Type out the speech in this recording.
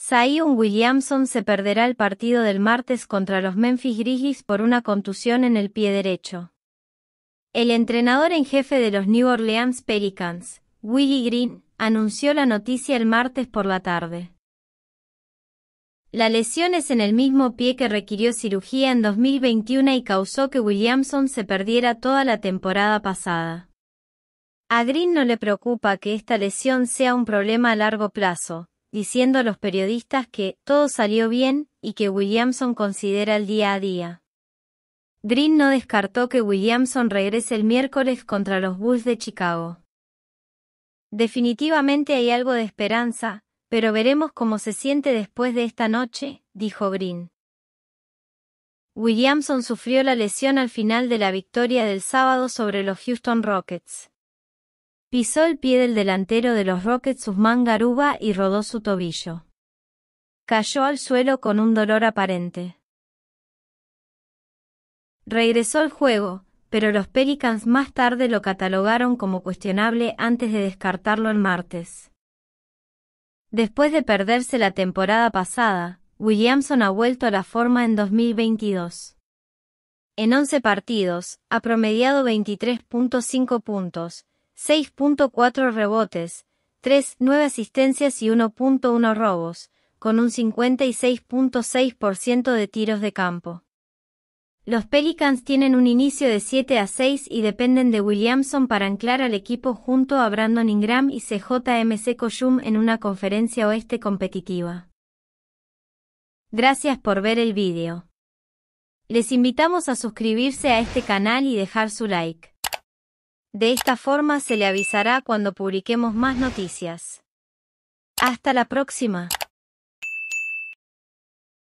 Zion Williamson se perderá el partido del martes contra los Memphis Grizzlies por una contusión en el pie derecho. El entrenador en jefe de los New Orleans Pelicans, Willie Green, anunció la noticia el martes por la tarde. La lesión es en el mismo pie que requirió cirugía en 2021 y causó que Williamson se perdiera toda la temporada pasada. A Green no le preocupa que esta lesión sea un problema a largo plazo, diciendo a los periodistas que todo salió bien y que Williamson considera el día a día. Green no descartó que Williamson regrese el miércoles contra los Bulls de Chicago. Definitivamente hay algo de esperanza, pero veremos cómo se siente después de esta noche, dijo Green. Williamson sufrió la lesión al final de la victoria del sábado sobre los Houston Rockets. Pisó el pie del delantero de los Rockets Usman Garuba y rodó su tobillo. Cayó al suelo con un dolor aparente. Regresó al juego, pero los Pelicans más tarde lo catalogaron como cuestionable antes de descartarlo el martes. Después de perderse la temporada pasada, Williamson ha vuelto a la forma en 2022. En 11 partidos, ha promediado 23.5 puntos, 6.4 rebotes, 3.9 asistencias y 1.1 robos, con un 56.6% de tiros de campo. Los Pelicans tienen un inicio de 7 a 6 y dependen de Williamson para anclar al equipo junto a Brandon Ingram y CJMC Coyum en una conferencia oeste competitiva. Gracias por ver el vídeo. Les invitamos a suscribirse a este canal y dejar su like. De esta forma se le avisará cuando publiquemos más noticias. Hasta la próxima.